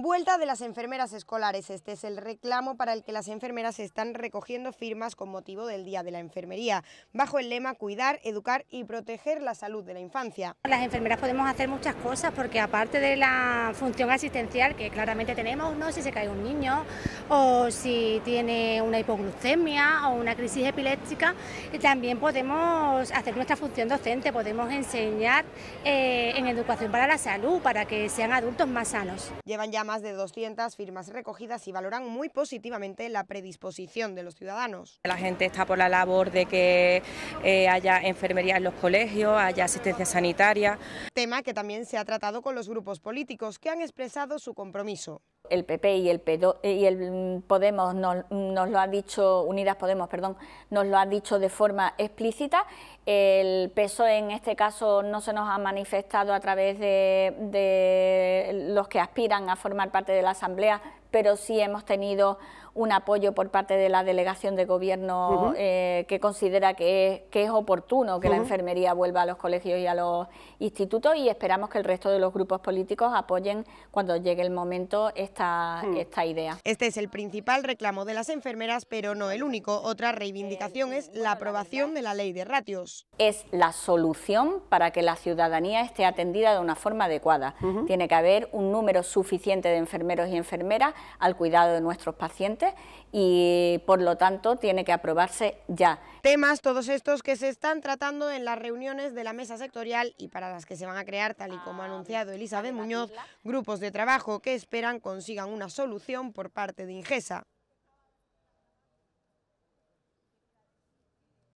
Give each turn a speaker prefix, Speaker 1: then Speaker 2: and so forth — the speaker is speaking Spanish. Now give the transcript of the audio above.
Speaker 1: Vuelta de las enfermeras escolares. Este es el reclamo para el que las enfermeras están recogiendo firmas con motivo del Día de la Enfermería, bajo el lema Cuidar, Educar y Proteger la Salud de la Infancia. Las enfermeras
Speaker 2: podemos hacer muchas cosas porque aparte de la función asistencial que claramente tenemos, ¿no? si se cae un niño, o si tiene una hipoglucemia o una crisis epiléptica, también podemos hacer nuestra función docente, podemos enseñar eh, en educación para la salud, para que sean adultos más
Speaker 1: sanos. Llevan ya más de 200 firmas recogidas y valoran muy positivamente la predisposición de los ciudadanos.
Speaker 3: La gente está por la labor de que eh, haya enfermería en los colegios, haya asistencia sanitaria.
Speaker 1: Tema que también se ha tratado con los grupos políticos que han expresado su compromiso
Speaker 3: el PP y el, eh, y el Podemos nos, lo ha dicho, Unidas Podemos, perdón, nos lo ha dicho de forma explícita. El PSOE en este caso no se nos ha manifestado a través de, de los que aspiran a formar parte de la Asamblea, pero sí hemos tenido un apoyo por parte de la delegación de gobierno eh, que considera que es, oportuno que la enfermería vuelva a los colegios y a los institutos y esperamos que el resto de los grupos políticos apoyen
Speaker 1: cuando llegue el momento esta, mm. esta idea. Este es el principal reclamo de las enfermeras, pero no el único. Otra reivindicación es la aprobación de la ley de ratios. Es la
Speaker 3: solución para que la ciudadanía esté atendida de una forma adecuada. Tiene que haber un número suficiente de enfermeros y enfermeras al cuidado de nuestros pacientes y por lo tanto tiene que aprobarse ya.
Speaker 1: Temas todos estos que se están tratando en las reuniones de la mesa sectorial y para las que se van a crear, tal y como ha ah, anunciado Elizabeth Muñoz, grupos de trabajo que esperan consigan una solución por parte de Ingesa.